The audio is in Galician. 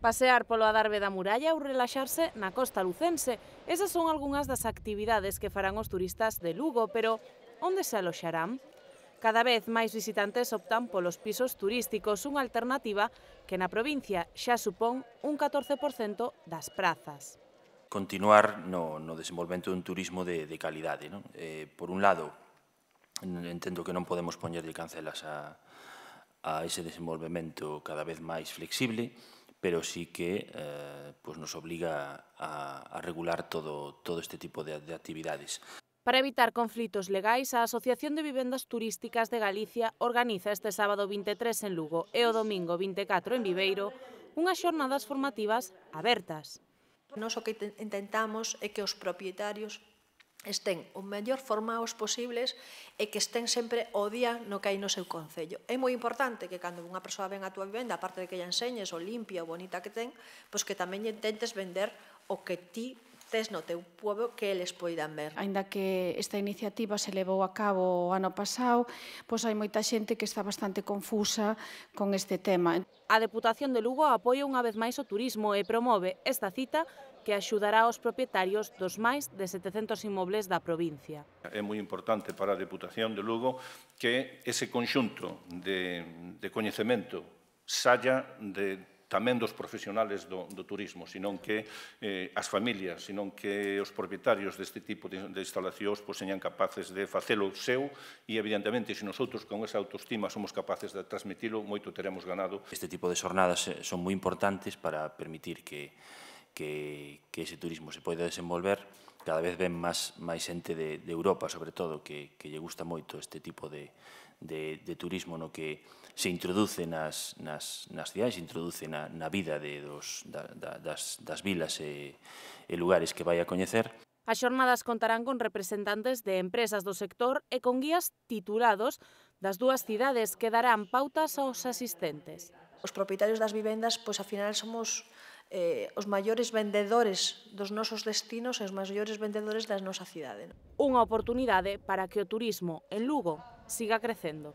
Pasear polo adarve da muralla ou relaxarse na costa lucense. Esas son algunhas das actividades que farán os turistas de Lugo, pero onde se aloxarán? Cada vez máis visitantes optan polos pisos turísticos, unha alternativa que na provincia xa supón un 14% das prazas. Continuar no, no desenvolvemento dun turismo de, de calidade. Non? Eh, por un lado, entendo que non podemos poñerlle cancelas a, a ese desenvolvemento cada vez máis flexible, pero sí que eh, pues nos obliga a, a regular todo, todo este tipo de, de actividades. Para evitar conflitos legais, a Asociación de Vivendas Turísticas de Galicia organiza este sábado 23 en Lugo e o domingo 24 en Viveiro unhas xornadas formativas abertas. Nos o que intentamos é que os propietarios estén o mellor formaos posibles e que estén sempre o día no que hai no seu concello. É moi importante que cando unha persoa ven a túa vivenda, aparte de que lle enseñes o limpia ou bonita que ten, pois que tamén lle intentes vender o que ti tes no teu pobo que eles poidan ver. Ainda que esta iniciativa se levou a cabo o ano pasado, pois hai moita xente que está bastante confusa con este tema. A Deputación de Lugo apoia unha vez máis o turismo e promove esta cita que axudará aos propietarios dos máis de 700 inmobles da provincia. É moi importante para a Deputación de Lugo que ese conxunto de, de coñecemento saia de tamén dos profesionales do, do turismo, senón que eh, as familias, senón que os propietarios deste tipo de, de instalacións pois, señan capaces de facelo seu e, evidentemente, se nosotros con esa autoestima somos capaces de transmitilo, moito teremos ganado. Este tipo de xornadas eh, son moi importantes para permitir que, que, que ese turismo se poida desenvolver cada vez ven máis, máis xente de, de Europa, sobre todo, que, que lle gusta moito este tipo de, de, de turismo no que se introduce nas, nas, nas cidades, se introduce na, na vida de dos, da, da, das, das vilas e, e lugares que vai a coñecer. As xornadas contarán con representantes de empresas do sector e con guías titulados das dúas cidades que darán pautas aos asistentes. Os propietarios das vivendas, pois, ao final somos eh, os maiores vendedores dos nosos destinos e os maiores vendedores da nosa cidade. Unha oportunidade para que o turismo en Lugo siga crecendo.